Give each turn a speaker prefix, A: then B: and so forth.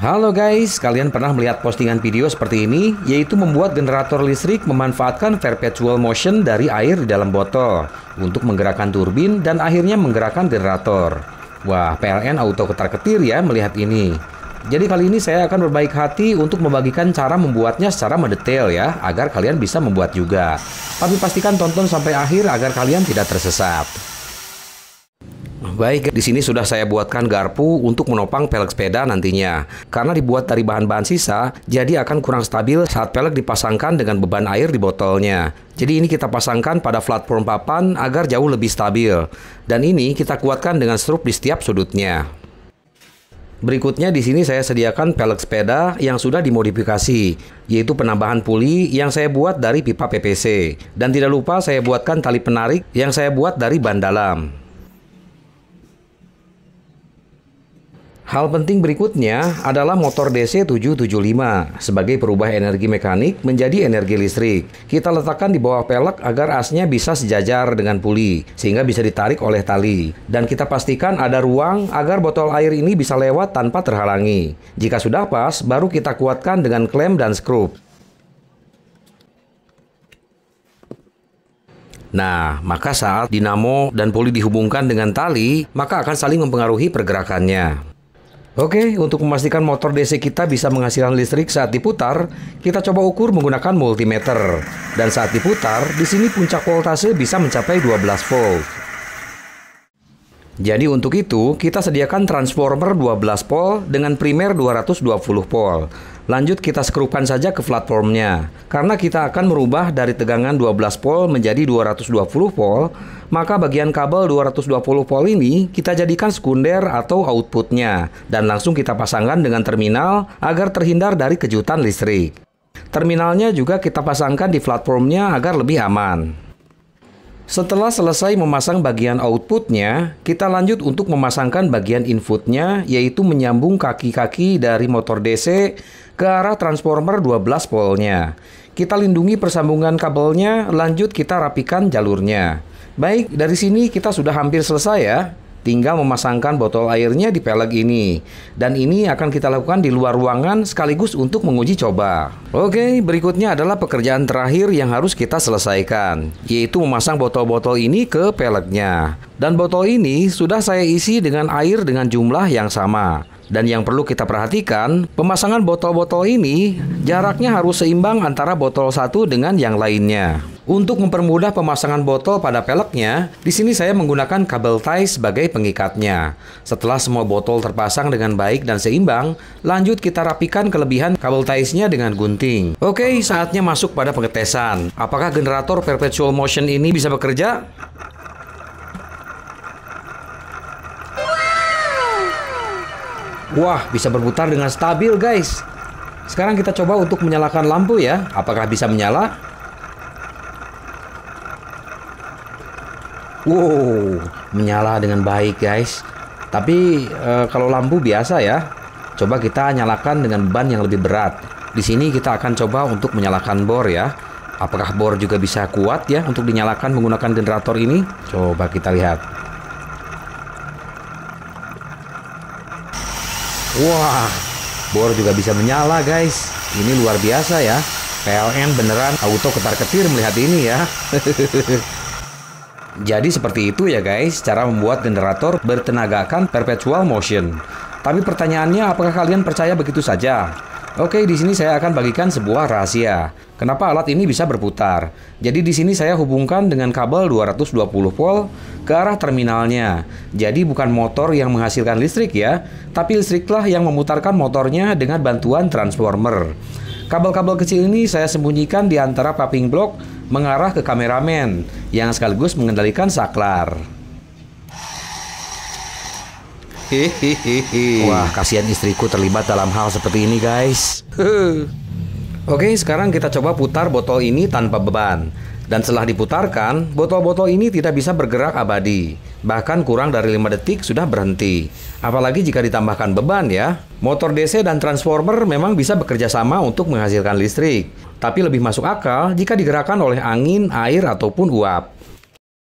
A: Halo guys, kalian pernah melihat postingan video seperti ini, yaitu membuat generator listrik memanfaatkan perpetual motion dari air di dalam botol untuk menggerakkan turbin dan akhirnya menggerakkan generator. Wah, PLN auto ketar-ketir ya melihat ini. Jadi kali ini saya akan berbaik hati untuk membagikan cara membuatnya secara mendetail ya, agar kalian bisa membuat juga. Tapi pastikan tonton sampai akhir agar kalian tidak tersesat. Baik, di sini sudah saya buatkan garpu untuk menopang pelek sepeda nantinya. Karena dibuat dari bahan-bahan sisa, jadi akan kurang stabil saat pelek dipasangkan dengan beban air di botolnya. Jadi ini kita pasangkan pada platform papan agar jauh lebih stabil. Dan ini kita kuatkan dengan strup di setiap sudutnya. Berikutnya di sini saya sediakan pelek sepeda yang sudah dimodifikasi, yaitu penambahan puli yang saya buat dari pipa PPC. Dan tidak lupa saya buatkan tali penarik yang saya buat dari ban dalam. Hal penting berikutnya adalah motor DC 775 sebagai perubah energi mekanik menjadi energi listrik. Kita letakkan di bawah pelek agar asnya bisa sejajar dengan puli sehingga bisa ditarik oleh tali dan kita pastikan ada ruang agar botol air ini bisa lewat tanpa terhalangi. Jika sudah pas, baru kita kuatkan dengan klem dan skrup. Nah, maka saat dinamo dan puli dihubungkan dengan tali, maka akan saling mempengaruhi pergerakannya. Oke, untuk memastikan motor DC kita bisa menghasilkan listrik saat diputar, kita coba ukur menggunakan multimeter. Dan saat diputar, di sini puncak voltase bisa mencapai 12 volt. Jadi untuk itu, kita sediakan transformer 12 pol dengan primer 220 pol. Lanjut kita skrupkan saja ke platformnya. Karena kita akan merubah dari tegangan 12 pol menjadi 220 pol, maka bagian kabel 220 pol ini kita jadikan sekunder atau outputnya dan langsung kita pasangkan dengan terminal agar terhindar dari kejutan listrik. Terminalnya juga kita pasangkan di platformnya agar lebih aman. Setelah selesai memasang bagian outputnya, kita lanjut untuk memasangkan bagian inputnya, yaitu menyambung kaki-kaki dari motor DC ke arah transformer 12 voltnya. Kita lindungi persambungan kabelnya, lanjut kita rapikan jalurnya. Baik, dari sini kita sudah hampir selesai ya. Tinggal memasangkan botol airnya di peleg ini. Dan ini akan kita lakukan di luar ruangan sekaligus untuk menguji coba. Oke, berikutnya adalah pekerjaan terakhir yang harus kita selesaikan, yaitu memasang botol-botol ini ke pelegnya. Dan botol ini sudah saya isi dengan air dengan jumlah yang sama. Dan yang perlu kita perhatikan, pemasangan botol-botol ini jaraknya harus seimbang antara botol satu dengan yang lainnya. Untuk mempermudah pemasangan botol pada peleknya, di sini saya menggunakan kabel tie sebagai pengikatnya. Setelah semua botol terpasang dengan baik dan seimbang, lanjut kita rapikan kelebihan kabel tie-nya dengan gunting. Oke, saatnya masuk pada pengetesan. Apakah generator perpetual motion ini bisa bekerja? Wah, bisa berputar dengan stabil, guys. Sekarang kita coba untuk menyalakan lampu ya. Apakah bisa menyala? Wow, menyala dengan baik, guys. Tapi e, kalau lampu biasa ya, coba kita nyalakan dengan ban yang lebih berat. Di sini kita akan coba untuk menyalakan bor ya. Apakah bor juga bisa kuat ya untuk dinyalakan menggunakan generator ini? Coba kita lihat. Wah, bor juga bisa menyala guys. Ini luar biasa ya. PLN beneran auto ketar-ketir melihat ini ya. Jadi seperti itu ya guys, cara membuat generator bertenagakan perpetual motion. Tapi pertanyaannya apakah kalian percaya begitu saja? Oke, di sini saya akan bagikan sebuah rahasia. Kenapa alat ini bisa berputar? Jadi di sini saya hubungkan dengan kabel 220 volt ke arah terminalnya. Jadi bukan motor yang menghasilkan listrik ya, tapi listriklah yang memutarkan motornya dengan bantuan transformer. Kabel-kabel kecil ini saya sembunyikan di antara paving block mengarah ke kameramen yang sekaligus mengendalikan saklar. Hehehe. Wah, kasihan istriku terlibat dalam hal seperti ini, guys. Oke, sekarang kita coba putar botol ini tanpa beban. Dan setelah diputarkan, botol-botol ini tidak bisa bergerak abadi. Bahkan kurang dari 5 detik sudah berhenti. Apalagi jika ditambahkan beban ya. Motor DC dan transformer memang bisa bekerja sama untuk menghasilkan listrik. Tapi lebih masuk akal jika digerakkan oleh angin, air, ataupun uap.